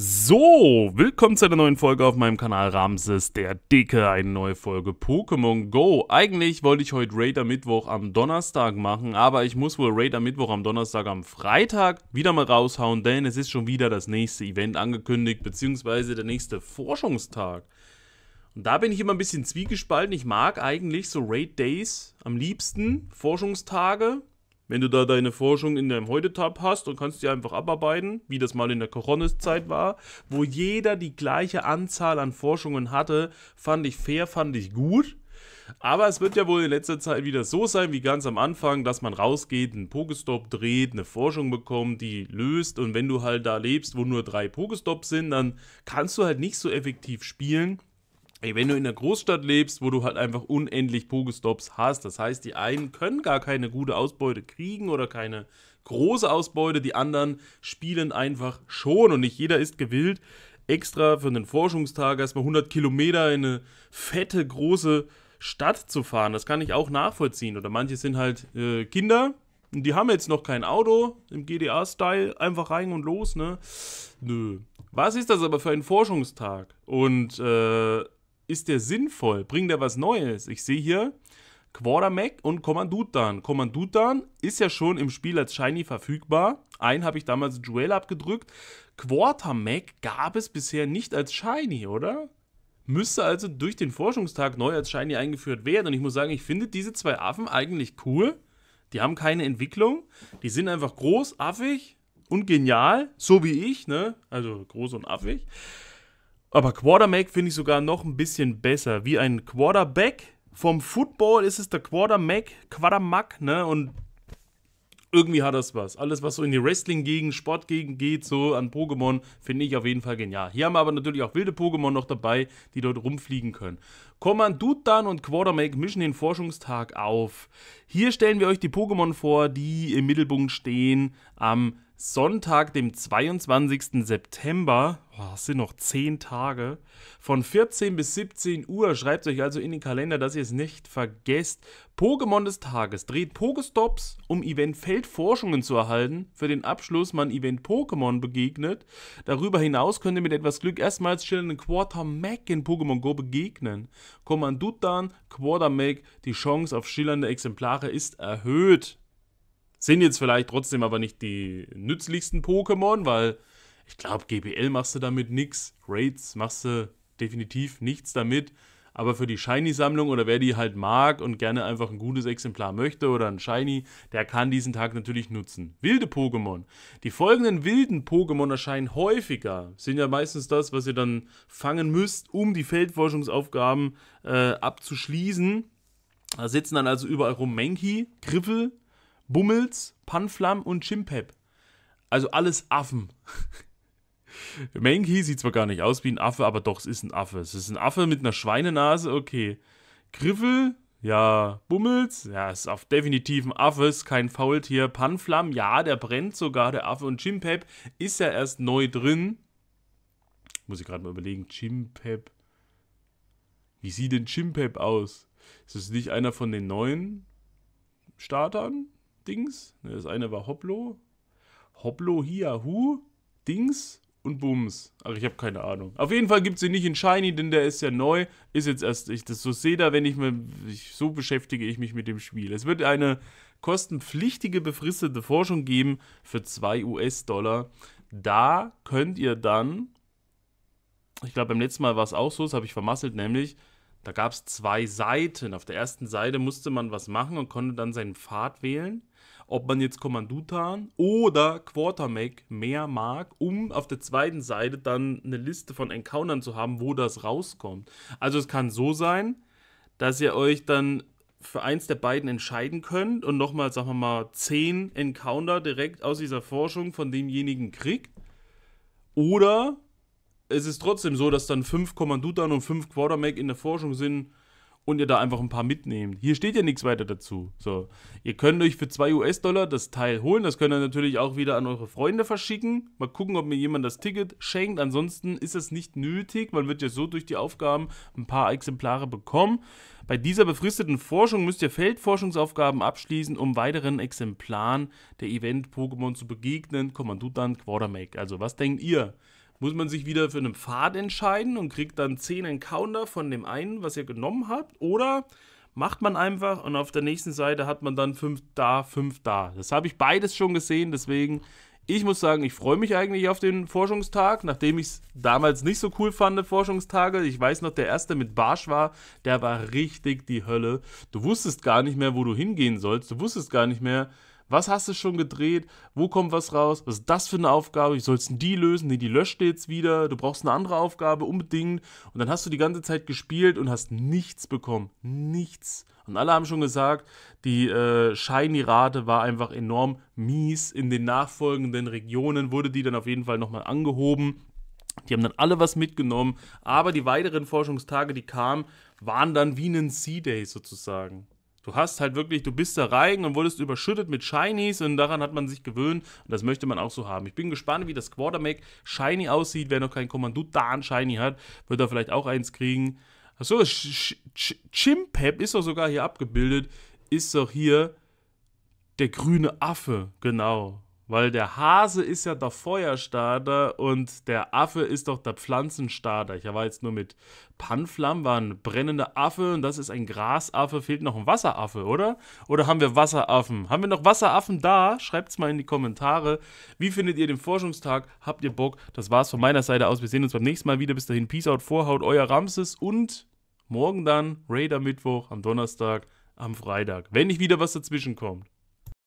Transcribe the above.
So, willkommen zu einer neuen Folge auf meinem Kanal Ramses, der Dicke, eine neue Folge Pokémon Go. Eigentlich wollte ich heute Raider Mittwoch am Donnerstag machen, aber ich muss wohl Raider Mittwoch am Donnerstag am Freitag wieder mal raushauen, denn es ist schon wieder das nächste Event angekündigt, beziehungsweise der nächste Forschungstag. Und da bin ich immer ein bisschen zwiegespalten. Ich mag eigentlich so Raid Days am liebsten, Forschungstage, wenn du da deine Forschung in deinem Heute-Tab hast und kannst die einfach abarbeiten, wie das mal in der Coronis-Zeit war, wo jeder die gleiche Anzahl an Forschungen hatte, fand ich fair, fand ich gut. Aber es wird ja wohl in letzter Zeit wieder so sein wie ganz am Anfang, dass man rausgeht, einen Pokestop dreht, eine Forschung bekommt, die löst und wenn du halt da lebst, wo nur drei Pokestops sind, dann kannst du halt nicht so effektiv spielen, Ey, wenn du in einer Großstadt lebst, wo du halt einfach unendlich Pokestops hast, das heißt, die einen können gar keine gute Ausbeute kriegen oder keine große Ausbeute, die anderen spielen einfach schon und nicht jeder ist gewillt, extra für einen Forschungstag erstmal 100 Kilometer in eine fette, große Stadt zu fahren. Das kann ich auch nachvollziehen. Oder manche sind halt äh, Kinder, und die haben jetzt noch kein Auto im GDA-Style, einfach rein und los, ne? Nö. Was ist das aber für ein Forschungstag? Und äh, ist der sinnvoll? Bringt er was Neues? Ich sehe hier Quartermack und Kommandutan. Kommandutan ist ja schon im Spiel als Shiny verfügbar. Einen habe ich damals Duell abgedrückt. Quartermack gab es bisher nicht als Shiny, oder? Müsste also durch den Forschungstag neu als Shiny eingeführt werden. Und ich muss sagen, ich finde diese zwei Affen eigentlich cool. Die haben keine Entwicklung. Die sind einfach groß, affig und genial. So wie ich, ne? Also groß und affig. Aber Quarterback finde ich sogar noch ein bisschen besser. Wie ein Quarterback. Vom Football ist es der Quarterback, Quartermack, ne? Und irgendwie hat das was. Alles, was so in die Wrestling-Gegend, Sportgegend geht, so an Pokémon, finde ich auf jeden Fall genial. Hier haben wir aber natürlich auch wilde Pokémon noch dabei, die dort rumfliegen können. Kommandutan und Quartermake mischen den Forschungstag auf. Hier stellen wir euch die Pokémon vor, die im Mittelpunkt stehen am Sonntag, dem 22. September, boah, das sind noch 10 Tage, von 14 bis 17 Uhr. Schreibt euch also in den Kalender, dass ihr es nicht vergesst. Pokémon des Tages dreht Pokestops, um Event-Feldforschungen zu erhalten. Für den Abschluss man Event-Pokémon begegnet. Darüber hinaus könnt ihr mit etwas Glück erstmals chillenden Quartermac in Pokémon Go begegnen. Kommandutan, Quartermac, die Chance auf schillernde Exemplare ist erhöht. Sind jetzt vielleicht trotzdem aber nicht die nützlichsten Pokémon, weil ich glaube, GBL machst du damit nichts, Raids machst du definitiv nichts damit. Aber für die Shiny-Sammlung oder wer die halt mag und gerne einfach ein gutes Exemplar möchte oder ein Shiny, der kann diesen Tag natürlich nutzen. Wilde Pokémon. Die folgenden wilden Pokémon erscheinen häufiger. Sind ja meistens das, was ihr dann fangen müsst, um die Feldforschungsaufgaben äh, abzuschließen. Da sitzen dann also überall rum Menki, Griffel, Bummels, Panflam und Chimpep. Also alles Affen. Menki sieht zwar gar nicht aus wie ein Affe, aber doch, es ist ein Affe. Es ist ein Affe mit einer Schweinenase, okay. Griffel, ja. Bummels, ja, ist auf definitiv ein Affe, ist kein Faultier. Panflam, ja, der brennt sogar, der Affe. Und Chimpep ist ja erst neu drin. Muss ich gerade mal überlegen, Chimpep. Wie sieht denn Chimpep aus? Ist es nicht einer von den neuen Startern? Dings. Ne, das eine war Hoplo. Hoplo, Hia, Hu, Dings und Bums. Ach, ich habe keine Ahnung. Auf jeden Fall gibt es ihn nicht in Shiny, denn der ist ja neu. Ist jetzt erst, ich das so sehe da, wenn ich mir, so beschäftige ich mich mit dem Spiel. Es wird eine kostenpflichtige befristete Forschung geben für 2 US-Dollar. Da könnt ihr dann, ich glaube beim letzten Mal war es auch so, das habe ich vermasselt, nämlich da gab es zwei Seiten. Auf der ersten Seite musste man was machen und konnte dann seinen Pfad wählen, ob man jetzt Kommandutan oder Quartermake mehr mag, um auf der zweiten Seite dann eine Liste von Encountern zu haben, wo das rauskommt. Also es kann so sein, dass ihr euch dann für eins der beiden entscheiden könnt und nochmal, sagen wir mal, zehn Encounter direkt aus dieser Forschung von demjenigen kriegt. Oder es ist trotzdem so, dass dann fünf Kommandutan und fünf Quarterback in der Forschung sind und ihr da einfach ein paar mitnehmt. Hier steht ja nichts weiter dazu. So, ihr könnt euch für 2 US-Dollar das Teil holen. Das könnt ihr natürlich auch wieder an eure Freunde verschicken. Mal gucken, ob mir jemand das Ticket schenkt. Ansonsten ist es nicht nötig. Man wird ja so durch die Aufgaben ein paar Exemplare bekommen. Bei dieser befristeten Forschung müsst ihr Feldforschungsaufgaben abschließen, um weiteren Exemplaren der Event-Pokémon zu begegnen. Kommandutan Quartermake. Also, was denkt ihr? muss man sich wieder für einen Pfad entscheiden und kriegt dann 10 Encounter von dem einen, was ihr genommen habt. Oder macht man einfach und auf der nächsten Seite hat man dann 5 da, 5 da. Das habe ich beides schon gesehen, deswegen, ich muss sagen, ich freue mich eigentlich auf den Forschungstag, nachdem ich es damals nicht so cool fand, Forschungstage. Ich weiß noch, der erste mit Barsch war, der war richtig die Hölle. Du wusstest gar nicht mehr, wo du hingehen sollst, du wusstest gar nicht mehr, was hast du schon gedreht? Wo kommt was raus? Was ist das für eine Aufgabe? Wie sollst du die lösen? Nee, die löscht jetzt wieder. Du brauchst eine andere Aufgabe unbedingt. Und dann hast du die ganze Zeit gespielt und hast nichts bekommen. Nichts. Und alle haben schon gesagt, die äh, Shiny-Rate war einfach enorm mies. In den nachfolgenden Regionen wurde die dann auf jeden Fall nochmal angehoben. Die haben dann alle was mitgenommen, aber die weiteren Forschungstage, die kamen, waren dann wie ein Sea Day sozusagen. Du hast halt wirklich, du bist da rein und wurdest überschüttet mit Shinies und daran hat man sich gewöhnt und das möchte man auch so haben. Ich bin gespannt, wie das Quarterback Shiny aussieht. Wer noch kein Kommandutan Shiny hat, wird da vielleicht auch eins kriegen. Achso, Chimpep ist doch sogar hier abgebildet. Ist doch hier der grüne Affe, genau. Weil der Hase ist ja der Feuerstarter und der Affe ist doch der Pflanzenstarter. Ich war jetzt nur mit Panflam, war ein brennender Affe und das ist ein Grasaffe. Fehlt noch ein Wasseraffe, oder? Oder haben wir Wasseraffen? Haben wir noch Wasseraffen da? Schreibt es mal in die Kommentare. Wie findet ihr den Forschungstag? Habt ihr Bock? Das war's von meiner Seite aus. Wir sehen uns beim nächsten Mal wieder. Bis dahin, Peace out, Vorhaut, euer Ramses und morgen dann Raider Mittwoch, am Donnerstag, am Freitag. Wenn nicht wieder was dazwischen kommt.